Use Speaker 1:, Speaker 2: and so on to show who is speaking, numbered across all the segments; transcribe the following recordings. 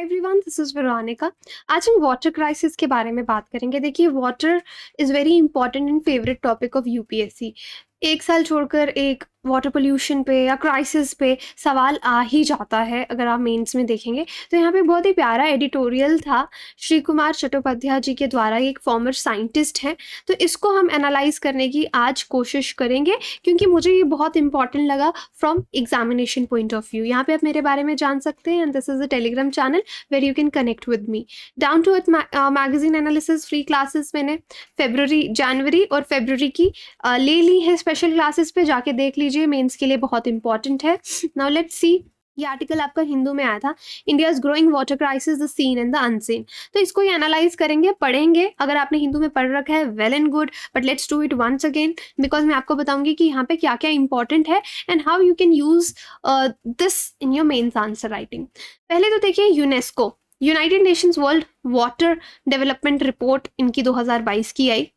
Speaker 1: Everyone this is Veronica आज हम water crisis के बारे में बात करेंगे देखिए water is very important and favourite topic of UPSC एक साल छोड़कर एक वाटर पोल्यूशन पे या क्राइसिस पे सवाल आ ही जाता है अगर आप मेंस में देखेंगे तो यहाँ पे बहुत ही प्यारा एडिटोरियल था श्री कुमार चट्टोपाध्याय जी के द्वारा एक फॉर्मर साइंटिस्ट हैं तो इसको हम एनालाइज करने की आज कोशिश करेंगे क्योंकि मुझे ये बहुत इंपॉर्टेंट लगा from examination point of view यहाँ पर आप मेरे बारे में जान सकते हैं and this is a Telegram channel where you can connect with me down to earth magazine analysis free classes मैंने फेबररी जनवरी और फेबररी की uh, ले ली है स्पेशल क्लासेस पे जाके देख लीजिए मेंस के लिए बहुत इंपॉर्टेंट है नाउ लेट्स सी ये आर्टिकल आपका हिंदू में आया था India is growing water crisis the seen and the unseen तो इसको ही एनालाइज करेंगे पढ़ेंगे अगर आपने हिंदू में पढ़ रखा है well and good but let's do it once again because मैं आपको बताऊंगी कि यहाँ पे क्या क्या इंपॉर्टेंट है and how you can use this in your mains answer writing पहले तो देखिए UNESCO United Nations world water development report इनकी 2022 की आई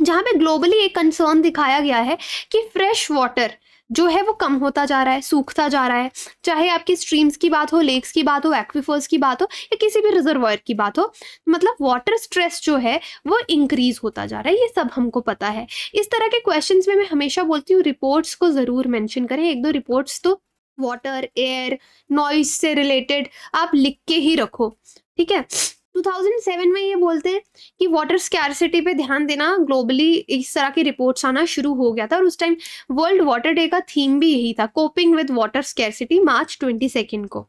Speaker 1: जहाँ पे ग्लोबली एक कंसर्न दिखाया गया है कि फ्रेश वाटर जो है वो कम होता जा रहा है सूखता जा रहा है चाहे आपकी स्ट्रीम्स की बात हो लेक्स की बात हो एक्विफर्स की बात हो या किसी भी रिजर्वायर की बात हो मतलब वाटर स्ट्रेस जो है वो इंक्रीज होता जा रहा है ये सब हमको पता है इस तरह के क्वेश्चन में मैं हमेशा बोलती हूँ रिपोर्ट्स को ज़रूर मैंशन करें एक दो रिपोर्ट्स तो वाटर एयर नॉइज से रिलेटेड आप लिख के ही रखो ठीक है 2007 में ये बोलते हैं कि वाटर स्कैरसिटी पे ध्यान देना ग्लोबली इस तरह की रिपोर्ट्स आना शुरू हो गया था और उस टाइम वर्ल्ड वाटर डे का थीम भी यही था coping with water scarcity March twenty second को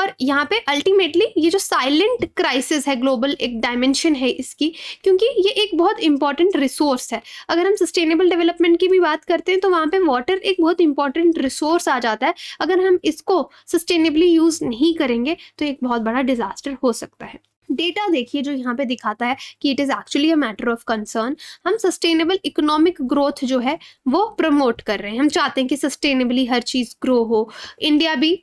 Speaker 1: और यहाँ पे अल्टीमेटली ये जो साइलेंट क्राइसिस है ग्लोबल एक डायमेंशन है इसकी क्योंकि ये एक बहुत इंपॉर्टेंट रिसोर्स है अगर हम सस्टेनेबल डेवलपमेंट की भी बात करते हैं तो वहाँ पर वाटर एक बहुत इंपॉर्टेंट रिसोर्स आ जाता है अगर हम इसको सस्टेनेबली यूज़ नहीं करेंगे तो एक बहुत बड़ा डिज़ास्टर हो सकता है डेटा देखिए जो यहाँ पे दिखाता है कि it is actually a matter of concern हम सस्टेनेबल इकोनॉमिक ग्रोथ जो है वो प्रमोट कर रहे हैं हम चाहते हैं कि सस्टेनेबली हर चीज़ ग्रो हो इंडिया भी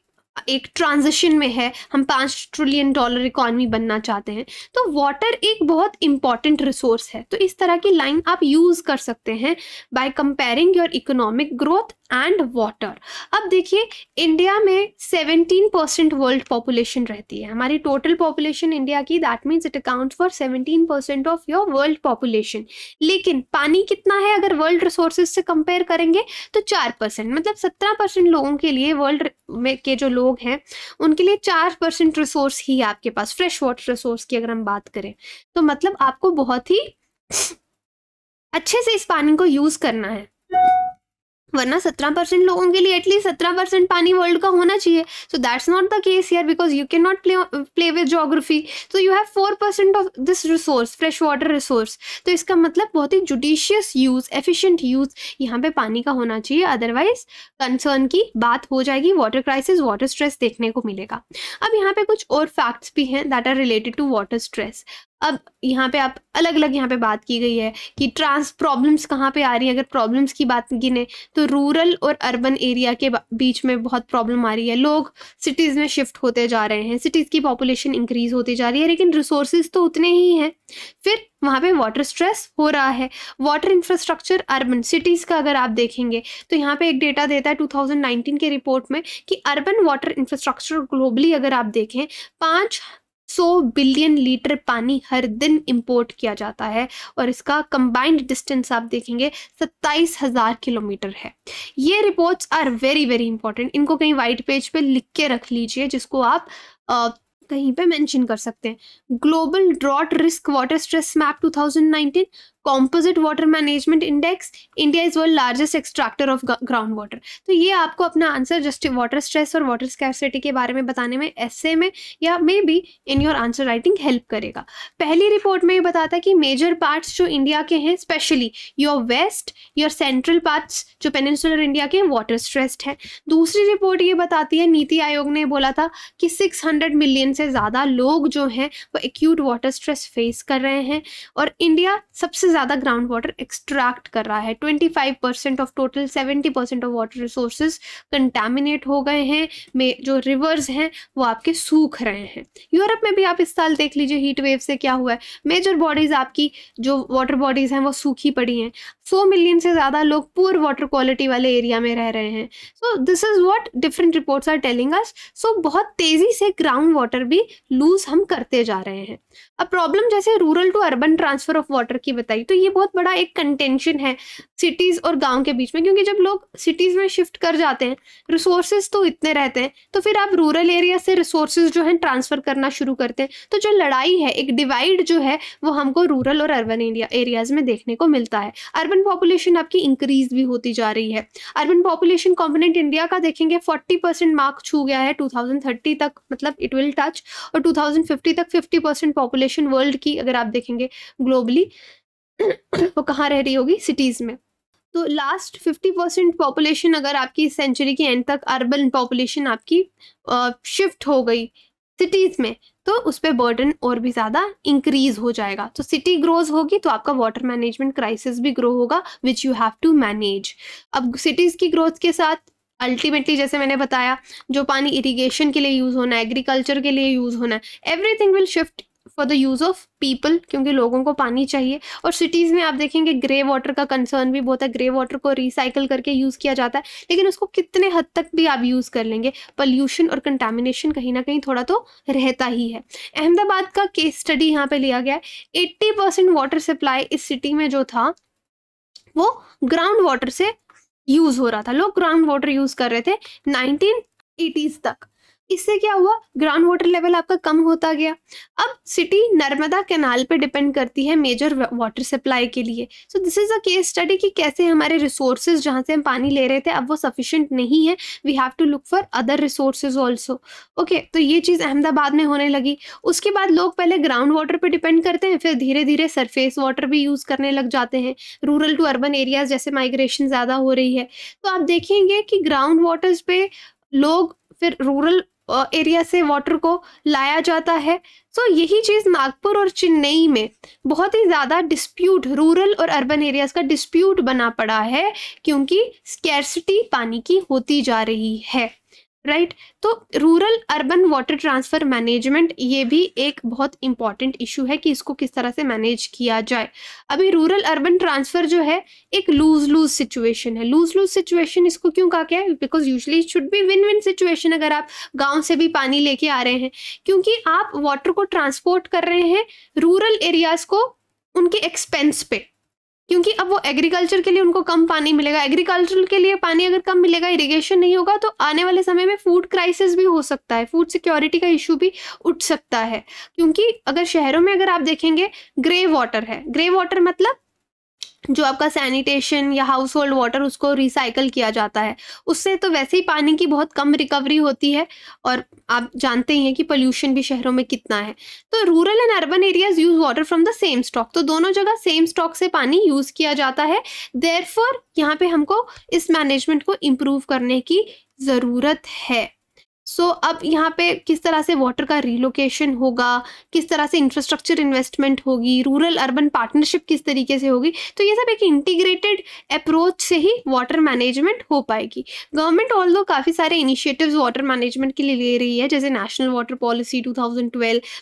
Speaker 1: एक ट्रांजिशन में है हम पाँच ट्रिलियन डॉलर इकॉनमी बनना चाहते हैं तो वाटर एक बहुत इंपॉर्टेंट रिसोर्स है तो इस तरह की लाइन आप यूज़ कर सकते हैं by comparing your economic growth and water अब देखिए इंडिया में 17 परसेंट वर्ल्ड पॉपुलेशन रहती है हमारी टोटल पॉपुलेशन इंडिया की that means it account for 17 percent of your world population लेकिन पानी कितना है अगर वर्ल्ड रिसोर्सेज से कंपेयर करेंगे तो चार परसेंट मतलब सत्रह परसेंट लोगों के लिए वर्ल्ड में के जो लोग हैं उनके लिए चार परसेंट रिसोर्स ही है आपके पास फ्रेश वाटर रिसोर्स की अगर हम बात करें तो मतलब आपको बहुत ही अच्छे से इस पानी को यूज़ करना है वरना सत्रह परसेंट लोगों के लिए एटलीस्ट सत्रह परसेंट पानी वर्ल्ड का होना चाहिए so that's not the case यार because you can not play play with geography so you have four percent of this resource fresh water resource तो इसका मतलब बहुत ही जुडिशियस यूज़ एफिशिएंट यूज़ यहाँ पे पानी का होना चाहिए अदरवाइज कंसर्न की बात हो जाएगी वाटर क्राइसिस वाटर स्ट्रेस देखने को मिलेगा अब यहाँ पे कुछ और फैक्ट्स भी हैं that are related to water stress अब यहाँ पे आप अलग अलग यहाँ पे बात की गई है कि ट्रांस प्रॉब्लम्स कहाँ पे आ रही है अगर प्रॉब्लम्स की बात गिने तो तो रूरल और अर्बन एरिया के बीच में बहुत प्रॉब्लम आ रही है लोग सिटीज़ में शिफ्ट होते जा रहे हैं सिटीज़ की पॉपुलेशन इंक्रीज़ होती जा रही है लेकिन रिसोर्स तो उतने ही हैं फिर वहाँ पे वाटर स्ट्रेस हो रहा है वाटर इंफ्रास्ट्रक्चर अर्बन सिटीज़ का अगर आप देखेंगे तो यहाँ पे एक डेटा देता है 2019 के रिपोर्ट में कि अर्बन वाटर इंफ्रास्ट्रक्चर ग्लोबली अगर आप देखें पाँच सौ बिलियन लीटर पानी हर दिन इम्पोर्ट किया जाता है और इसका कंबाइंड डिस्टेंस आप देखेंगे सत्ताईस हज़ार किलोमीटर है ये reports are very very important इनको कहीं वाइट पेज पे लिख के रख लीजिए जिसको आप uh, कहीं पे मेंशन कर सकते हैं global drought risk water stress map 2019 composite water management index India is world largest extractor of ground water तो ये आपको अपना आंसर जस्ट वाटर स्ट्रेस और वाटर स्कैसिटी के बारे में बताने में ऐसे में या may be in your answer writing help करेगा पहली रिपोर्ट में ये बताता है कि मेजर पार्ट्स जो इंडिया के हैं specially your west your central parts जो पेनिनसुलर इंडिया के वाटर स्ट्रेस्ड हैं दूसरी रिपोर्ट ये बताती है नीति आयोग ने बोला था कि सिक्स मिलियन से ज़्यादा लोग जो हैं वो एक्यूट वाटर स्ट्रेस फेस कर रहे हैं और इंडिया सबसे ज़्यादा ग्राउंड वाटर एक्सट्रैक्ट कर रहा है twenty five percent of total seventy percent of water resources contaminate हो गए हैं में जो रिवर्स हैं वो आपके सूख रहे हैं यूरोप में भी आप इस साल देख लीजिए हीट वेव से क्या हुआ है मेजर बॉडीज़ आपकी जो वाटर बॉडीज़ हैं वो सूखी पड़ी हैं सौ मिलियन से ज़्यादा लोग पुअर वाटर क्वालिटी वाले एरिया में रह रहे हैं so this is what different reports are telling us so बहुत तेज़ी से ग्राउंड वाटर भी लूज हम करते जा रहे हैं अब प्रॉब्लम जैसे rural to urban transfer of water की बताई आई तो ये बहुत बड़ा एक कंटेंशन है सिटीज़ और गांव के बीच में क्योंकि जब लोग सिटीज़ में शिफ्ट कर जाते हैं रिसोर्सेज तो इतने रहते हैं तो फिर आप रूरल एरिया से रिसोर्सेज जो हैं ट्रांसफ़र करना शुरू करते हैं तो जो लड़ाई है एक डिवाइड जो है वो हमको रूरल और अर्बन एरिया एरियाज़ में देखने को मिलता है अर्बन पॉपुलेशन आपकी इंक्रीज भी होती जा रही है अर्बन पॉपुलेशन कॉम्पोनेंट इंडिया का देखेंगे फोर्टी परसेंट मार्क छू गया है टू तक मतलब इट विल टच और टू तक फिफ्टी पॉपुलेशन वर्ल्ड की अगर आप देखेंगे ग्लोबली वो कहाँ रह रही होगी सिटीज़ में तो लास्ट फिफ्टी परसेंट पॉपुलेशन अगर आपकी इस सेंचुरी के एंड तक अर्बन पॉपुलेशन आपकी शिफ्ट हो गई सिटीज़ में तो उस पर बर्डन और भी ज़्यादा इंक्रीज हो जाएगा तो सिटी ग्रोज होगी तो आपका वाटर मैनेजमेंट क्राइसिस भी ग्रो होगा which you have to manage अब सिटीज़ की ग्रोथ के साथ अल्टीमेटली जैसे मैंने बताया जो पानी इरिगेशन के लिए यूज़ होना है एग्रीकल्चर के लिए यूज़ होना है everything will shift for the use of people क्योंकि लोगों को पानी चाहिए और सिटीज़ में आप देखेंगे ग्रे वाटर का कंसर्न भी बहुत है ग्रे वाटर को रिसाइकल करके यूज़ किया जाता है लेकिन उसको कितने हद तक भी आप यूज़ कर लेंगे पॉल्यूशन और कंटामिनेशन कहीं ना कहीं थोड़ा तो रहता ही है अहमदाबाद का केस स्टडी यहाँ पर लिया गया है एट्टी परसेंट वाटर सप्लाई इस सिटी में जो था वो ग्राउंड वाटर से यूज़ हो रहा था लोग ग्राउंड वाटर यूज़ कर रहे थे नाइनटीन एटीज़ तक इससे क्या हुआ ग्राउंड वाटर लेवल आपका कम होता गया अब सिटी नर्मदा कैनाल पे डिपेंड करती है मेजर वाटर सप्लाई के लिए so this is a case study कि कैसे हमारे रिसोर्सेज जहाँ से हम पानी ले रहे थे अब वो सफिशेंट नहीं है we have to look for other resources also okay तो ये चीज़ अहमदाबाद में होने लगी उसके बाद लोग पहले ग्राउंड वाटर पर डिपेंड करते हैं फिर धीरे धीरे सरफेस वाटर भी यूज़ करने लग जाते हैं रूरल टू अर्बन एरियाज जैसे माइग्रेशन ज़्यादा हो रही है तो आप देखेंगे कि ग्राउंड वाटर्स पे लोग फिर रूरल एरिया से वाटर को लाया जाता है सो so, यही चीज़ नागपुर और चेन्नई में बहुत ही ज़्यादा डिस्प्यूट रूरल और अर्बन एरियाज़ का डिस्प्यूट बना पड़ा है क्योंकि स्कैरसिटी पानी की होती जा रही है राइट right? तो rural urban water transfer management ये भी एक बहुत इंपॉर्टेंट इशू है कि इसको किस तरह से मैनेज किया जाए अभी रूरल अर्बन ट्रांसफ़र जो है एक लूज लूज सिचुएशन है लूज लूज सिचुएशन इसको क्यों कहा गया है because usually should be win win situation अगर आप गाँव से भी पानी लेके आ रहे हैं क्योंकि आप वाटर को ट्रांसपोर्ट कर रहे हैं रूरल एरियाज़ को उनके एक्सपेंस पे क्योंकि अब वो एग्रीकल्चर के लिए उनको कम पानी मिलेगा एग्रीकल्चर के लिए पानी अगर कम मिलेगा इरिगेशन नहीं होगा तो आने वाले समय में फूड क्राइसिस भी हो सकता है फूड सिक्योरिटी का इशू भी उठ सकता है क्योंकि अगर शहरों में अगर आप देखेंगे ग्रे वाटर है ग्रे वाटर मतलब जो आपका सैनिटेशन या हाउस होल्ड वाटर उसको रिसाइकल किया जाता है उससे तो वैसे ही पानी की बहुत कम रिकवरी होती है और आप जानते ही हैं कि पोल्यूशन भी शहरों में कितना है तो rural and urban areas use water from the same stock तो दोनों जगह सेम स्टॉक से पानी यूज़ किया जाता है देर यहाँ पे हमको इस मैनेजमेंट को इम्प्रूव करने की ज़रूरत है सो so, अब यहाँ पे किस तरह से वाटर का रिलोकेशन होगा किस तरह से इंफ्रास्ट्रक्चर इन्वेस्टमेंट होगी रूरल अर्बन पार्टनरशिप किस तरीके से होगी तो ये सब एक इंटीग्रेटेड अप्रोच से ही वाटर मैनेजमेंट हो पाएगी गवर्नमेंट ऑल दो काफ़ी सारे इनिशिएटिव्स वाटर मैनेजमेंट के लिए ले रही है जैसे नेशनल वाटर पॉलिसी टू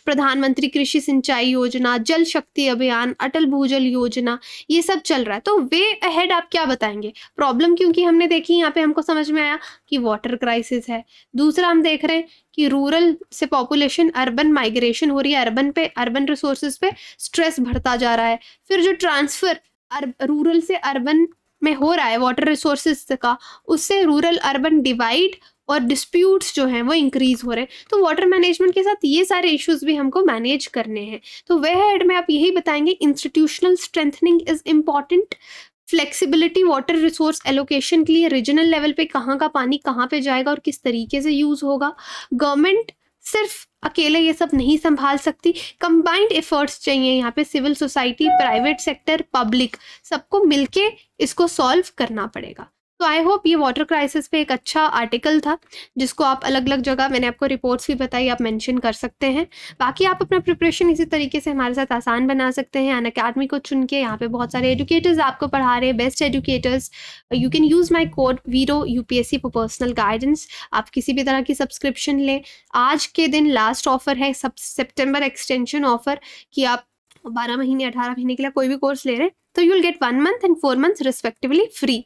Speaker 1: प्रधानमंत्री कृषि सिंचाई योजना जल शक्ति अभियान अटल भूजल योजना ये सब चल रहा है तो वे अहेड आप क्या बताएंगे प्रॉब्लम क्योंकि हमने देखी यहाँ पे हमको समझ में आया कि वाटर क्राइसिस है दूसरा हम देख रहे हैं कि रूरल से पॉपुलेशन अर्बन माइग्रेशन हो रही है अर्बन पे अर्बन रिसोर्सेज पे स्ट्रेस बढ़ता जा रहा है फिर जो ट्रांसफ़र रूरल से अर्बन में हो रहा है वाटर रिसोर्सेज का उससे रूरल अर्बन डिवाइड और डिस्प्यूट्स जो हैं वो इंक्रीज़ हो रहे हैं तो वाटर मैनेजमेंट के साथ ये सारे इश्यूज भी हमको मैनेज करने हैं तो वह हेड में आप यही बताएंगे institutional strengthening is important flexibility water resource allocation के लिए रीजनल लेवल पे कहाँ का पानी कहाँ पे जाएगा और किस तरीके से यूज़ होगा गवर्नमेंट सिर्फ अकेले ये सब नहीं संभाल सकती कंबाइंड एफर्ट्स चाहिए यहाँ पे civil society private sector public सबको मिलके इसको सॉल्व करना पड़ेगा तो आई होप ये वाटर क्राइसिस पे एक अच्छा आर्टिकल था जिसको आप अलग अलग जगह मैंने आपको रिपोर्ट्स भी बताई आप मेंशन कर सकते हैं बाकी आप अपना प्रिपरेशन इसी तरीके से हमारे साथ आसान बना सकते हैं अन अकेडमी को चुन के यहाँ पे बहुत सारे एजुकेटर्स आपको पढ़ा रहे हैं best educators you can use my code viro U P for personal guidance आप किसी भी तरह की सब्सक्रिप्शन लें आज के दिन लास्ट ऑफर है सब सेप्टेम्बर एक्सटेंशन ऑफर कि आप बारह महीने अठारह महीने के लिए कोई भी कोर्स ले रहे हैं तो you will get one month and four month respectively free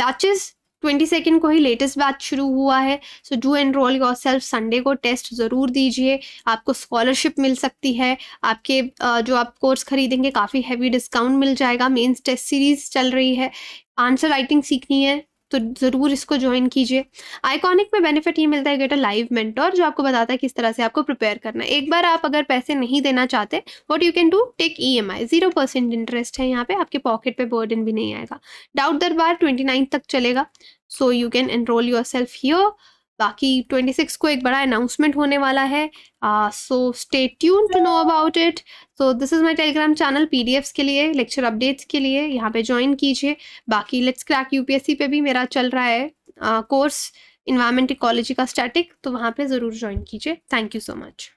Speaker 1: batches twenty second को ही लेटेस्ट बैच शुरू हुआ है so do enroll yourself Sunday को टेस्ट ज़रूर दीजिए आपको स्कॉलरशिप मिल सकती है आपके जो आप कोर्स खरीदेंगे काफ़ी हैवी डिस्काउंट मिल जाएगा मेंस टेस्ट सीरीज़ चल रही है आंसर राइटिंग सीखनी है तो ज़रूर इसको ज्वाइन कीजिए आइकॉनिक में बेनिफिट ये मिलता है गेट अ लाइव मेंटोर जो आपको बताता है किस तरह से आपको प्रिपेयर करना है एक बार आप अगर पैसे नहीं देना चाहते what you can do take E M I zero percent interest है यहाँ पे आपके पॉकेट पे बर्डन भी नहीं आएगा डाउट दरबार ट्वेंटी नाइन तक चलेगा so you can enroll yourself your बाकी 26 को एक बड़ा अनाउंसमेंट होने वाला है so stay tune to know about it so this is my Telegram channel एफ्स के लिए लेक्चर अपडेट्स के लिए यहाँ पे ज्वाइन कीजिए बाकी लेट्स क्रैक यूपीएससी पे भी मेरा चल रहा है कोर्स इन्वायरमेंट इकोलॉजी का स्टैटिक तो वहाँ पे ज़रूर ज्वाइन कीजिए थैंक यू सो मच